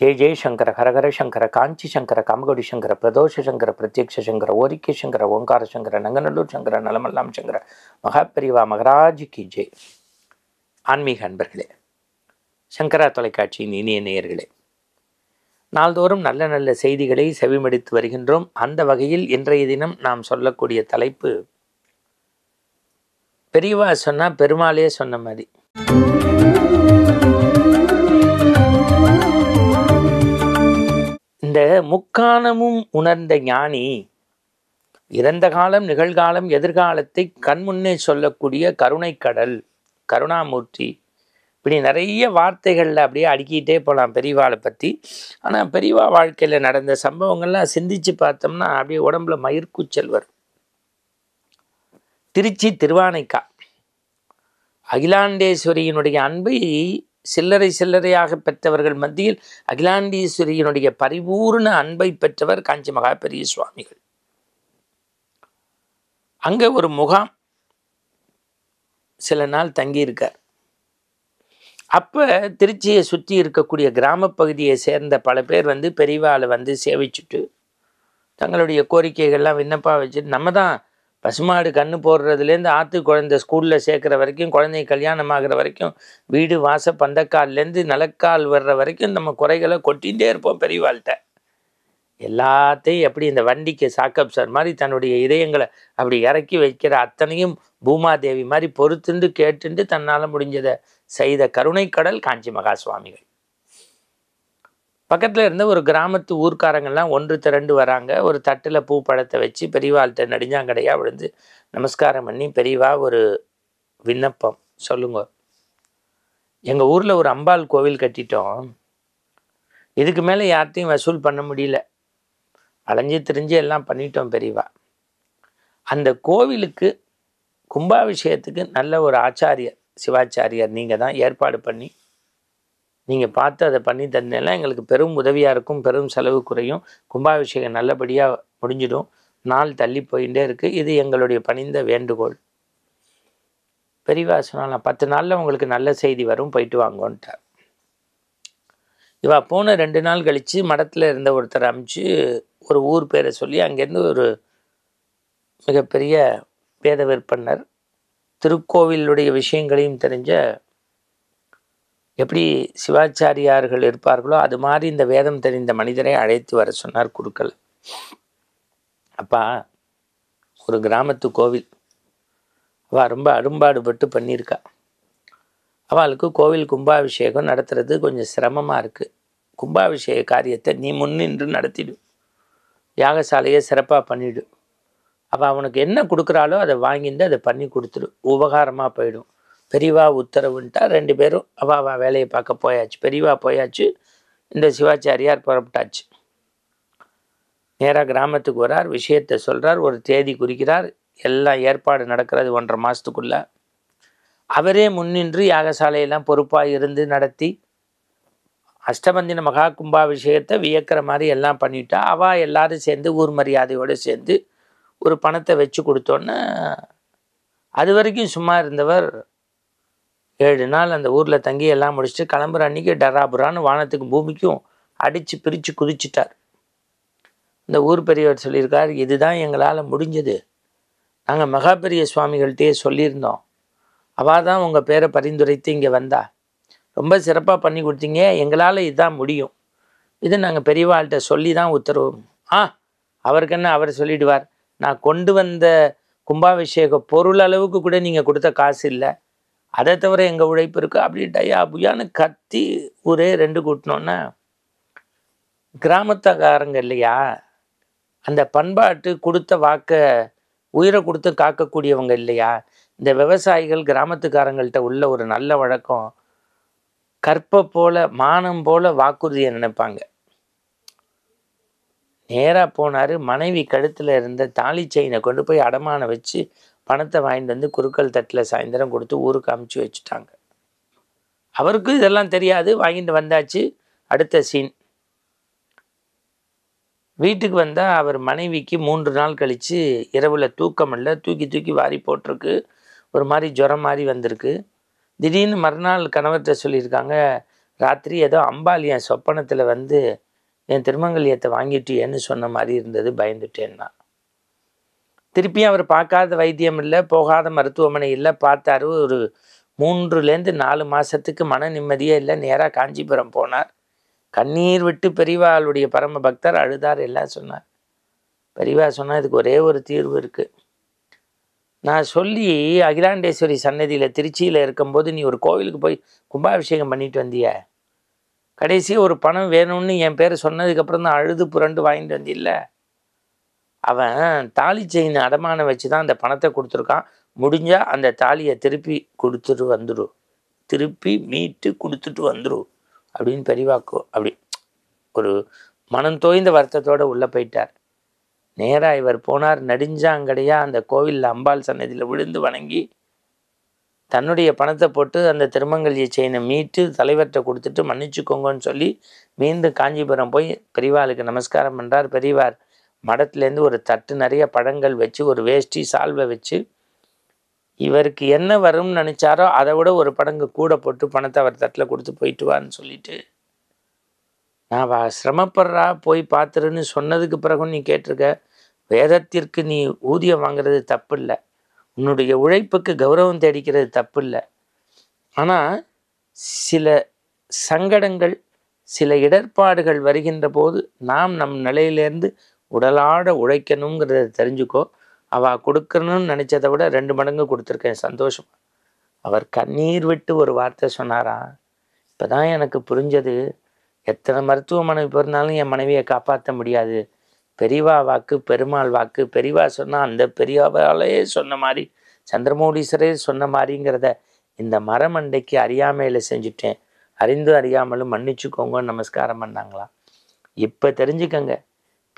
ஜெய ஜெயசங்கர ஹரஹர சங்கர காஞ்சி சங்கர காமகோடி சங்கர பிரதோஷ சங்கர பிரத்யக்ஷ சங்கர ஓரிக்கை சங்கர ஓங்கார சங்கர நங்கநல்லூர் சங்கர நலமல்லாம் சங்கர மகாபெரிவா மகராஜ் கி ஜெய் ஆன்மீக அன்பர்களே சங்கரா தொலைக்காட்சியின் இனிய நேயர்களே நாள்தோறும் நல்ல நல்ல செய்திகளை செவிமடித்து வருகின்றோம் அந்த வகையில் இன்றைய தினம் நாம் சொல்லக்கூடிய தலைப்பு பெரியவா சொன்னால் பெருமாளே சொன்ன மாதிரி இந்த முக்காணமும் உணர்ந்த ஞானி இறந்த காலம் நிகழ்காலம் எதிர்காலத்தை கண்முன்னே சொல்லக்கூடிய கருணைக்கடல் கருணாமூர்த்தி இப்படி நிறைய வார்த்தைகளில் அப்படியே அடுக்கிட்டே போகலாம் பெரியவாளை பற்றி ஆனால் பெரியவா வாழ்க்கையில் நடந்த சம்பவங்கள்லாம் சிந்தித்து பார்த்தோம்னா அப்படியே உடம்புல மயிர்கூச்சல் வரும் திருச்சி திருவானைக்கா அகிலாண்டேஸ்வரியினுடைய அன்பை சில்லறை சில்லறையாக பெற்றவர்கள் மத்தியில் அகிலாண்டீஸ்வரியினுடைய பரிபூர்ண அன்பை பெற்றவர் காஞ்சி மகா பெரிய சுவாமிகள் அங்கே ஒரு முகாம் சில நாள் தங்கியிருக்கார் அப்போ திருச்சியை சுற்றி இருக்கக்கூடிய கிராமப்பகுதியை சேர்ந்த பல பேர் வந்து பெரியவாளை வந்து சேவிச்சுட்டு தங்களுடைய கோரிக்கைகள்லாம் விண்ணப்பாக வச்சுட்டு நம்ம தான் பசுமாடு கண்ணு போடுறதுலேருந்து ஆற்று குழந்தை ஸ்கூலில் சேர்க்குற வரைக்கும் குழந்தை கல்யாணம் வரைக்கும் வீடு வாச பந்தக்கால்லேருந்து நலக்கால் வர்ற வரைக்கும் நம்ம குறைகளை கொட்டிகிட்டே இருப்போம் பெரியவாள்கிட்ட எல்லாத்தையும் எப்படி இந்த வண்டிக்கு சாக்கப் சார் மாதிரி தன்னுடைய இதயங்களை அப்படி இறக்கி வைக்கிற அத்தனையும் பூமாதேவி மாதிரி பொறுத்துண்டு கேட்டுண்டு தன்னால் முடிஞ்சதை செய்த கருணைக்கடல் காஞ்சி மகா சுவாமிகள் பக்கத்தில் இருந்து ஒரு கிராமத்து ஊர்க்காரங்கள்லாம் ஒன்று திரண்டு வராங்க ஒரு தட்டில் பூ பழத்தை வச்சு பெரியவாள்கிட்ட நடிஞ்சாங்கடையாக விழுந்து நமஸ்காரம் பண்ணி பெரியவா ஒரு விண்ணப்பம் சொல்லுங்க எங்கள் ஊரில் ஒரு அம்பாள் கோவில் கட்டிட்டோம் இதுக்கு மேலே யார்த்தையும் வசூல் பண்ண முடியல அலைஞ்சு திரிஞ்சு எல்லாம் பண்ணிட்டோம் பெரியவா அந்த கோவிலுக்கு கும்பாபிஷேகத்துக்கு நல்ல ஒரு ஆச்சாரியர் சிவாச்சாரியர் நீங்கள் தான் ஏற்பாடு பண்ணி நீங்கள் பார்த்து அதை பண்ணி தந்தேன்னா எங்களுக்கு பெரும் உதவியாக இருக்கும் பெரும் செலவு குறையும் கும்பாபிஷேகம் நல்லபடியாக முடிஞ்சிடும் நாள் தள்ளி போயிட்டே இருக்குது இது எங்களுடைய பணிந்த வேண்டுகோள் பெரியவா சொன்னால் பத்து நாளில் உங்களுக்கு நல்ல செய்தி வரும் போயிட்டு வாங்கோன்ட்டார் இவா போன ரெண்டு நாள் கழித்து மடத்தில் இருந்த ஒருத்தர் அமிச்சு ஒரு ஊர் பேரை சொல்லி அங்கேருந்து ஒரு மிகப்பெரிய வேத விற்பனர் திருக்கோவிலுடைய விஷயங்களையும் தெரிஞ்ச எப்படி சிவாச்சாரியார்கள் இருப்பார்களோ அது மாதிரி இந்த வேதம் தெரிந்த மனிதரை அழைத்து வர சொன்னார் குருக்கள் அப்பா ஒரு கிராமத்து கோவில் அவள் ரொம்ப அரும்பாடுபட்டு பண்ணியிருக்கா அவளுக்கு கோவில் கும்பாபிஷேகம் நடத்துறது கொஞ்சம் சிரமமாக இருக்குது கும்பாபிஷேக காரியத்தை நீ முன்னின்று நடத்திடு யாகசாலையை சிறப்பாக பண்ணிவிடு அவள் அவனுக்கு என்ன கொடுக்குறாளோ அதை வாங்கிட்டு அதை பண்ணி கொடுத்துடு உபகாரமாக போயிடும் பெரியவா உத்தரவுன்ட்டா ரெண்டு பேரும் அவாவா வேலையை பார்க்க போயாச்சு பெரியவா போயாச்சு இந்த சிவாச்சாரியார் புறப்பட்டாச்சு நேராக கிராமத்துக்கு வரார் விஷயத்தை சொல்கிறார் ஒரு தேதி குறிக்கிறார் எல்லாம் ஏற்பாடு நடக்கிறது ஒன்றரை மாதத்துக்குள்ளே அவரே முன்னின்று யாகசாலையெல்லாம் பொறுப்பாக இருந்து நடத்தி அஷ்டபந்தின மகா கும்பா விஷயத்தை வியக்கிற மாதிரி எல்லாம் பண்ணிட்டா அவா எல்லாரும் சேர்ந்து ஊர் மரியாதையோடு சேர்ந்து ஒரு பணத்தை வச்சு கொடுத்தோன்னே அது வரைக்கும் சும்மா இருந்தவர் ஏழு நாள் அந்த ஊரில் தங்கி எல்லாம் முடிச்சுட்டு கிளம்புற அன்னைக்கு டராபுரான்னு வானத்துக்கும் பூமிக்கும் அடித்து பிரித்து குதிச்சிட்டார் இந்த ஊர் பெரியவர் சொல்லியிருக்கார் இதுதான் எங்களால் முடிஞ்சது நாங்கள் மகா பெரிய சுவாமிகள்கிட்டயே சொல்லியிருந்தோம் அவள் தான் உங்கள் பேரை பரிந்துரைத்து இங்கே வந்தா ரொம்ப சிறப்பாக பண்ணி கொடுத்தீங்க எங்களால் இதுதான் முடியும் இது நாங்கள் பெரியவாள்கிட்ட சொல்லி தான் உத்தரவு ஆ அவருக்கு என்ன அவர் சொல்லிடுவார் நான் கொண்டு வந்த கும்பாபிஷேக பொருள் அளவுக்கு கூட நீங்கள் கொடுத்த காசு இல்லை அதை தவிர எங்கள் உழைப்பு இருக்குது அப்படி டையா புயான்னு கத்தி ஒரே ரெண்டு கூட்டினோன்னா கிராமத்தக்காரங்க இல்லையா அந்த பண்பாட்டு கொடுத்த வாக்கை உயிரை கொடுத்து காக்கக்கூடியவங்க இல்லையா இந்த விவசாயிகள் கிராமத்துக்காரங்கள்ட்ட உள்ள ஒரு நல்ல வழக்கம் கற்பை போல மானம் போல வாக்குறுதியை நினைப்பாங்க நேராக போனார் மனைவி கழுத்தில் இருந்த தாலி செயினை கொண்டு போய் அடமான வச்சு பணத்தை வாங்கிட்டு வந்து குறுக்கல் தட்டில் சாயந்தரம் கொடுத்து ஊருக்கு அமுச்சு வச்சுட்டாங்க அவருக்கு இதெல்லாம் தெரியாது வாங்கிட்டு வந்தாச்சு அடுத்த சீன் வீட்டுக்கு வந்தால் அவர் மனைவிக்கு மூன்று நாள் கழித்து இரவில் தூக்கம் இல்லை தூக்கி தூக்கி வாரி போட்டிருக்கு ஒரு மாதிரி ஜுரம் மாதிரி வந்திருக்கு திடீர்னு மறுநாள் கணவர்கிட்ட சொல்லியிருக்காங்க ராத்திரி ஏதோ அம்பாள் என் சொப்பனத்தில் வந்து என் திருமங்கலியத்தை வாங்கிட்டியேன்னு சொன்ன மாதிரி இருந்தது பயந்துட்டேன்னா திருப்பியும் அவர் பார்க்காத வைத்தியம் இல்லை போகாத மருத்துவமனை இல்லை பார்த்தாரு ஒரு மூன்றுலேருந்து நாலு மாதத்துக்கு மன நிம்மதியே இல்லை நேராக காஞ்சிபுரம் போனார் கண்ணீர் விட்டு பெரியவாளுடைய பரம பக்தர் அழுதார் எல்லாம் சொன்னார் பெரிவா சொன்னால் இதுக்கு ஒரே ஒரு தீர்வு இருக்குது நான் சொல்லி அகிலாண்டேஸ்வரி சன்னதியில் திருச்சியில் இருக்கும்போது நீ ஒரு கோவிலுக்கு போய் கும்பாபிஷேகம் பண்ணிட்டு வந்திய கடைசி ஒரு பணம் வேணும்னு என் பேர் சொன்னதுக்கப்புறம் தான் அழுது புரண்டு வாங்கிட்டு வந்தில்லை அவன் தாலி செயின் அடமானம் வச்சு தான் அந்த பணத்தை கொடுத்துருக்கான் முடிஞ்சால் அந்த தாலியை திருப்பி கொடுத்துட்டு வந்துடும் திருப்பி மீட்டு கொடுத்துட்டு வந்துடும் அப்படின்னு பெரிவாக்கோ அப்படி ஒரு மனம் தோய்ந்த வருத்தத்தோடு உள்ளே போயிட்டார் நேராக இவர் போனார் நடிஞ்சாங்கடையாக அந்த கோவிலில் அம்பாள் சன்னதியில் விழுந்து வணங்கி தன்னுடைய பணத்தை போட்டு அந்த திருமங்கல்ய செயினை மீட்டு தலைவர்கிட்ட கொடுத்துட்டு மன்னிச்சுக்கோங்கன்னு சொல்லி மீண்டும் காஞ்சிபுரம் போய் பெரியவாளுக்கு நமஸ்காரம் பண்ணுறார் பெரியவார் மடத்துலேருந்து ஒரு தட்டு நிறைய பழங்கள் வச்சு ஒரு வேஷ்டி சால்வை வச்சு இவருக்கு என்ன வரும்னு நினச்சாரோ அதை விட ஒரு படங்கு கூட போட்டு பணத்தை அவர் தட்டில் கொடுத்து போயிட்டு வான்னு சொல்லிட்டு நான் வா சிரமப்படுறா போய் பார்த்துருன்னு சொன்னதுக்கு பிறகு நீ கேட்டிருக்க வேதத்திற்கு நீ ஊதியம் வாங்குறது தப்பு இல்லை உன்னுடைய உழைப்புக்கு கௌரவம் தேடிக்கிறது தப்பு இல்லை ஆனால் சில சங்கடங்கள் சில இடர்பாடுகள் வருகின்ற போது நாம் நம் நிலையிலேருந்து உடலாட உழைக்கணுங்கிறத தெரிஞ்சுக்கோ அவள் கொடுக்கணும்னு நினச்சதை விட ரெண்டு மடங்கு கொடுத்துருக்கேன் சந்தோஷம் அவர் கண்ணீர் விட்டு ஒரு வார்த்தை சொன்னாரா இப்போ தான் எனக்கு புரிஞ்சது எத்தனை மருத்துவமனை பிறந்தாலும் என் மனைவியை காப்பாற்ற முடியாது பெரியவா வாக்கு பெருமாள் வாக்கு பெரியவா சொன்னால் அந்த பெரியவாலே சொன்ன மாதிரி சந்திரமௌடீஸ்வரே சொன்ன மாதிரிங்கிறத இந்த மரமண்டைக்கு அறியாமையில் செஞ்சுட்டேன் அறிந்து அறியாமலும் மன்னிச்சுக்கோங்கன்னு நமஸ்காரம் பண்ணாங்களா இப்போ தெரிஞ்சுக்கங்க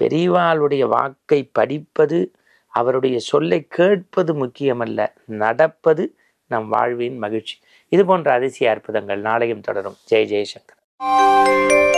பெரியவாளுடைய வாக்கை படிப்பது அவருடைய சொல்லை கேட்பது முக்கியமல்ல நடப்பது நம் வாழ்வின் மகிழ்ச்சி இது போன்ற அதிசய அற்புதங்கள் நாளையும் தொடரும் ஜெய் ஜெயசங்கர்